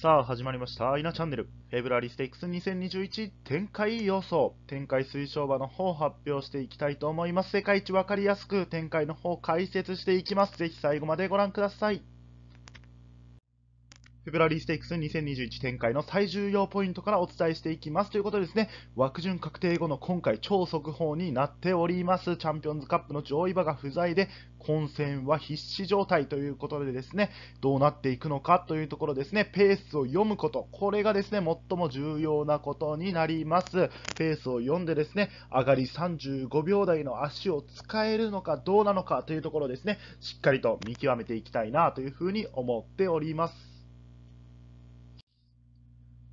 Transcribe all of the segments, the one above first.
さあ始まりました「アイナチャンネル」フェブラリステイクス2021展開予想展開推奨場の方発表していきたいと思います世界一分かりやすく展開の方解説していきますぜひ最後までご覧くださいフェブラリーステークス2021展開の最重要ポイントからお伝えしていきますということでですね、枠順確定後の今回超速報になっております。チャンピオンズカップの上位馬が不在で、混戦は必死状態ということでですね、どうなっていくのかというところですね、ペースを読むこと、これがですね、最も重要なことになります。ペースを読んでですね、上がり35秒台の足を使えるのかどうなのかというところですね、しっかりと見極めていきたいなというふうに思っております。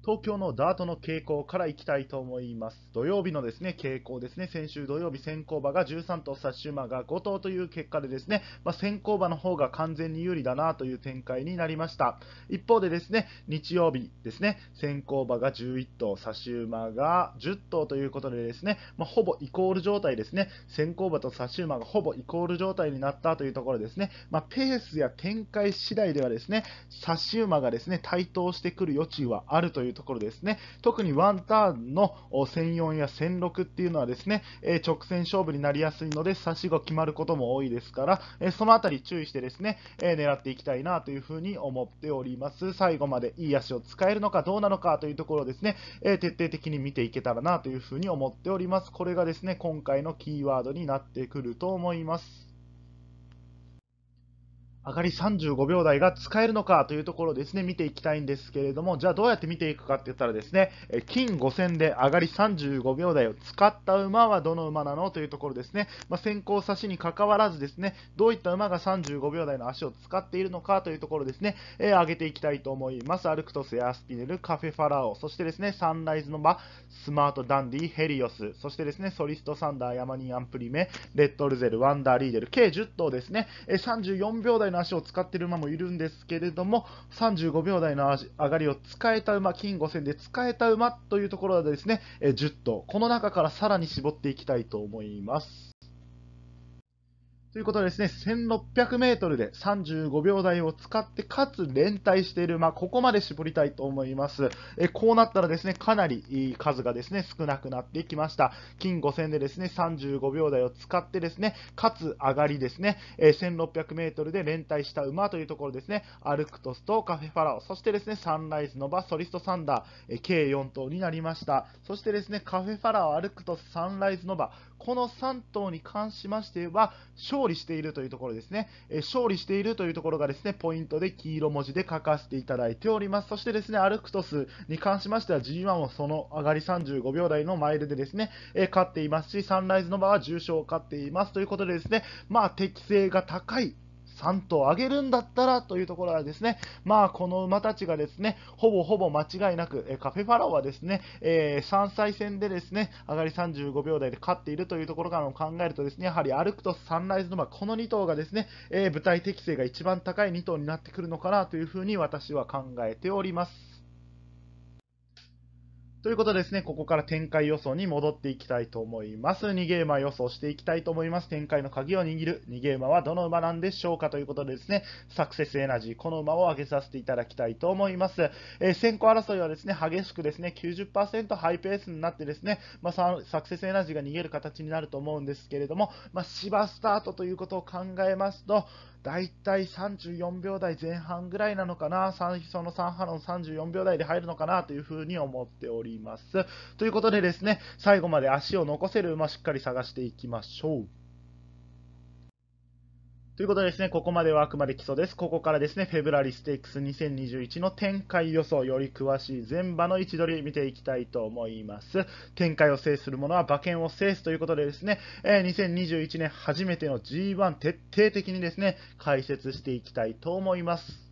東京のダートの傾向からいきたいと思います。土曜日のですね、傾向ですね、先週土曜日、先行馬が13頭、差し馬が5頭という結果でですね、まあ、先行馬の方が完全に有利だなという展開になりました。一方でですね、日曜日ですね、先行馬が11頭、差し馬が10頭ということでですね、まあ、ほぼイコール状態ですね、先行馬と差し馬がほぼイコール状態になったというところですね、まあ、ペースや展開次第ではですね、差し馬がですね、台頭してくる余地はあるというところですね。特にワンターンの戦0 4や1006っていうのはですね、え直線勝負になりやすいので、差しが決まることも多いですから、えそのあたり注意してですね、え狙っていきたいなというふうに思っております。最後までいい足を使えるのかどうなのかというところですね、え徹底的に見ていけたらなというふうに思っております。これがですね、今回のキーワードになってくると思います。上がり35秒台が使えるのかというところですね、見ていきたいんですけれども、じゃあどうやって見ていくかって言ったらですね、金5戦で上がり35秒台を使った馬はどの馬なのというところですね、まあ、先行差しにかかわらずですね、どういった馬が35秒台の足を使っているのかというところですね、えー、上げていきたいと思います。アルクトス、エアスピネル、カフェファラオ、そしてですね、サンライズの馬、スマートダンディ、ヘリオス、そしてですね、ソリストサンダー、ヤマニーアンプリメ、レッドルゼル、ワンダーリーデル、計10頭ですね、34秒台のの足を使っている馬もいるんですけれども、35秒台の上がりを使えた馬、金5戦で使えた馬というところでですね、10頭、この中からさらに絞っていきたいと思います。ということでですね、1600 m で35秒台を使って、かつ連帯している、まあ、ここまで絞りたいと思います。えこうなったらですね、かなり数がですね、少なくなってきました。金5戦でですね、35秒台を使ってですね、かつ上がりですね、え1600 m で連帯した馬というところですね、アルクトスとカフェファラオ、そしてですね、サンライズの場、ソリストサンダー、え計4頭になりました。そしてですね、カフェファラオ、アルクトス、サンライズのこの3頭に関しましては、勝利しているというところですね、え勝利しているというところがですね、ポイントで黄色文字で書かせていただいております。そしてですね、アルクトスに関しましては G1 をその上がり35秒台のマイルでですね、え勝っていますし、サンライズの場は重賞を勝っていますということでですね、まあ適性が高い3頭上げるんだったらというところはですね、まあ、この馬たちがですね、ほぼほぼ間違いなく、えカフェファラオはですね、えー、3歳戦でですね、上がり35秒台で勝っているというところからも考えるとですね、やはり歩くとサンライズの馬、この2頭がですね、えー、舞台適性が一番高い2頭になってくるのかなというふうに私は考えております。ということでですね、ここから展開予想に戻っていきたいと思います。2ゲーマー予想していきたいと思います。展開の鍵を握る2ゲーマはどの馬なんでしょうかということでですね、サクセスエナジー、この馬を上げさせていただきたいと思います。えー、先行争いはですね、激しくですね、90%ハイペースになってですね、まあ、サクセスエナジーが逃げる形になると思うんですけれども、まあ、芝スタートということを考えますと、大体34秒台前半ぐらいなのかな、その3波の34秒台で入るのかなというふうに思っております。います。ということでですね、最後まで足を残せる馬しっかり探していきましょう。ということでですね、ここまではあくまで基礎です。ここからですね、フェブラリステークス2021の展開予想、より詳しい前場の位置取り見ていきたいと思います。展開を制する者は馬券を制すということでですね、え2021年初めての G1 徹底的にですね、解説していきたいと思います。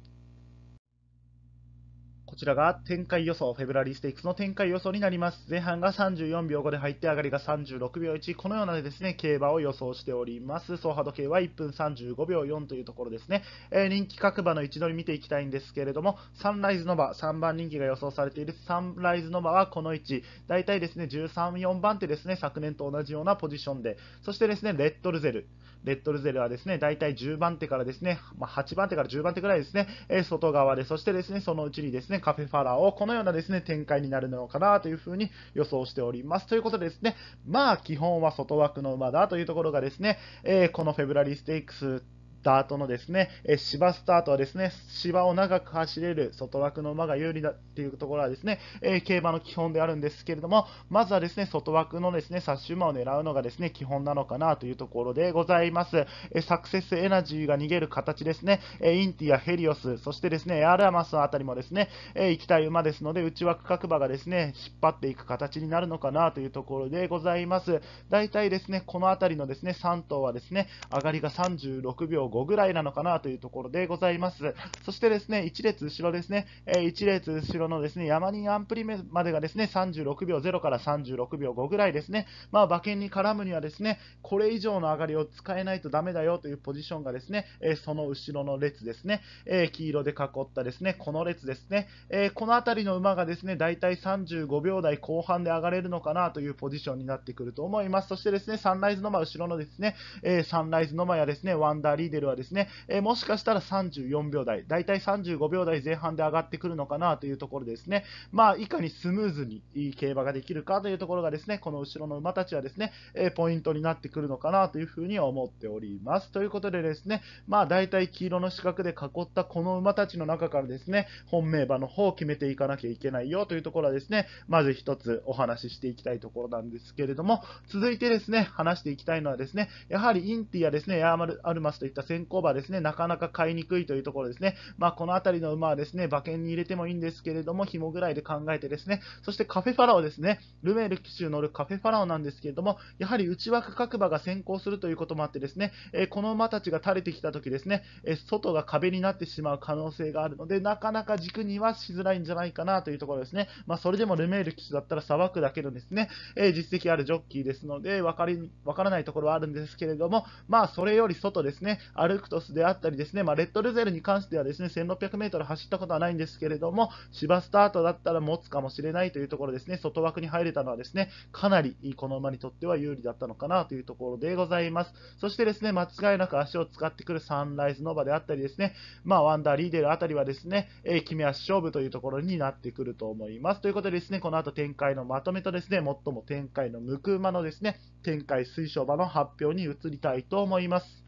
こちらが展開予想、フェブラリーステークスの展開予想になります。前半が34秒5で入って、上がりが36秒1、このようなですね、競馬を予想しております。総波時計は1分35秒4というところですね。えー、人気各馬の位置取り見ていきたいんですけれども、サンライズノバ、3番人気が予想されているサンライズノバはこの位置、大体ですね、13、4番手ですね、昨年と同じようなポジションで、そしてですね、レッドルゼル、レッドルゼルはですね、大体10番手からですね、まあ、8番手から10番手ぐらいですね、外側で、そしてですね、そのうちにですね、カフェファラオ、このようなですね、展開になるのかなというふうに予想しております。ということですね、まあ基本は外枠の馬だというところがですね、えー、このフェブラリーステークスダートのですね、え芝スタートはですね、芝を長く走れる外枠の馬が有利だっていうところはですね、え競馬の基本であるんですけれども、まずはですね、外枠のですね、殺種馬を狙うのがですね、基本なのかなというところでございます。えサクセスエナジーが逃げる形ですね、えインティア、ヘリオス、そしてですね、エアラマスのあたりもですね、え行きたい馬ですので、内枠各馬がですね、引っ張っていく形になるのかなというところでございます。大体ですね、この辺りのですね、3頭はですね、上がりが36秒5ぐらいなのかなというところでございます。そしてですね、1列後ろですね、え1列後ろのですね、山にアンプリ目までがですね、36秒0から36秒5ぐらいですね、まあ、馬券に絡むにはですね、これ以上の上がりを使えないとダメだよというポジションがですね、えその後ろの列ですね、え黄色で囲ったですね、この列ですね、えこの辺りの馬がですね、だいたい35秒台後半で上がれるのかなというポジションになってくると思います。そしてですね、サンライズの間後ろのですね、えサンライズの間やですね、ワンダーリーデルルはですね、えもしかしたら34秒台、だいたい35秒台前半で上がってくるのかなというところですね、まあ、いかにスムーズにいい競馬ができるかというところがですね、この後ろの馬たちはですね、えポイントになってくるのかなというふうには思っております。ということでですね、まあ、だいたい黄色の四角で囲ったこの馬たちの中からですね、本命馬の方を決めていかなきゃいけないよというところはですね、まず1つお話ししていきたいところなんですけれども、続いてですね、話していきたいのはですね、やはりインティやですね、アーマルアルマスといった先行馬ですね、なかなか買いにくいというところですね。まあ、この辺りの馬はですね、馬券に入れてもいいんですけれども、紐ぐらいで考えてですね、そしてカフェファラオですね、ルメール騎手乗るカフェファラオなんですけれども、やはり内枠各馬が先行するということもあってですね、えこの馬たちが垂れてきたときですね、え外が壁になってしまう可能性があるので、なかなか軸にはしづらいんじゃないかなというところですね。まあ、それでもルメール騎手だったらさばくだけのですね、え実績あるジョッキーですので、わかり、わからないところはあるんですけれども、まあ、それより外ですね、アルクトスであったりですね、まあ、レッドルゼルに関してはですね、1600m 走ったことはないんですけれども、芝スタートだったら持つかもしれないというところですね、外枠に入れたのはですね、かなりこの馬にとっては有利だったのかなというところでございます。そしてですね、間違いなく足を使ってくるサンライズノバであったりですね、まあ、ワンダーリーデルあたりはですね、え決め足勝負というところになってくると思います。ということでですね、この後展開のまとめとですね、最も展開の向く馬のですね、展開推奨馬の発表に移りたいと思います。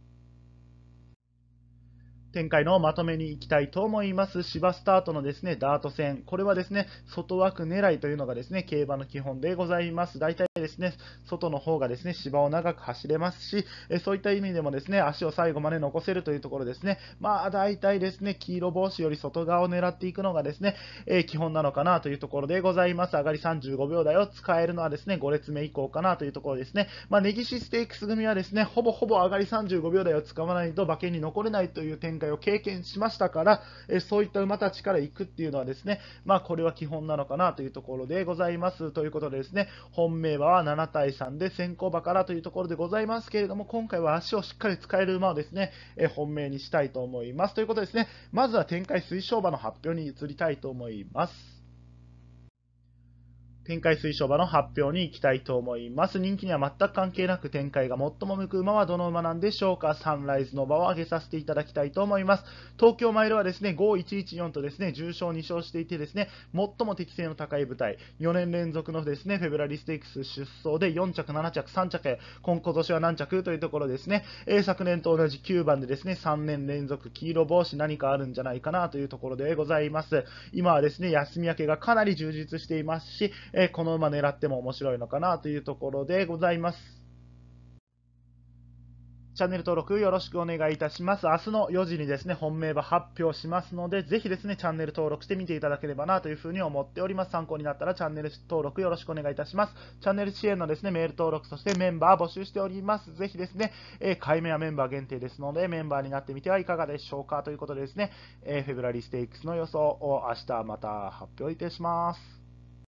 展開のまとめに行きたいと思います。芝スタートのですね、ダート戦。これはですね、外枠狙いというのがですね、競馬の基本でございます。大体ですね、外の方がですね、芝を長く走れますし、えそういった意味でもですね、足を最後まで残せるというところですね。まあ、大体ですね、黄色帽子より外側を狙っていくのがですね、え基本なのかなというところでございます。上がり35秒台を使えるのはですね、5列目以降かなというところですね。まあ、ネギシステークス組はですね、ほぼほぼ上がり35秒台を使わないと馬券に残れないという展開態を経験しましたから、えそういった馬たちから行くっていうのはですね、まあ、これは基本なのかなというところでございます。ということでですね、本命馬は7対3で先行馬からというところでございますけれども、今回は足をしっかり使える馬をですね、え本命にしたいと思います。ということですね、まずは展開推奨馬の発表に移りたいと思います。展開推奨馬の発表に行きたいと思います。人気には全く関係なく展開が最も向く馬はどの馬なんでしょうか。サンライズの馬を挙げさせていただきたいと思います。東京マイルはですね、5114とですね、重賞2勝していてですね、最も適性の高い舞台、4年連続のですね、フェブラリステークス出走で4着、7着、3着今今年は何着というところですね、え昨年と同じ9番でですね、3年連続黄色帽子何かあるんじゃないかなというところでございます。今はですね、休み明けがかなり充実していますし、えこの馬狙っても面白いのかなというところでございます。チャンネル登録よろしくお願いいたします。明日の4時にですね、本命馬発表しますので、ぜひですね、チャンネル登録して見ていただければなというふうに思っております。参考になったらチャンネル登録よろしくお願いいたします。チャンネル支援のですね、メール登録、そしてメンバー募集しております。ぜひですね、えー、い目はメンバー限定ですので、メンバーになってみてはいかがでしょうかということでですね、えー、フェブラリーステークスの予想を明日また発表いたします。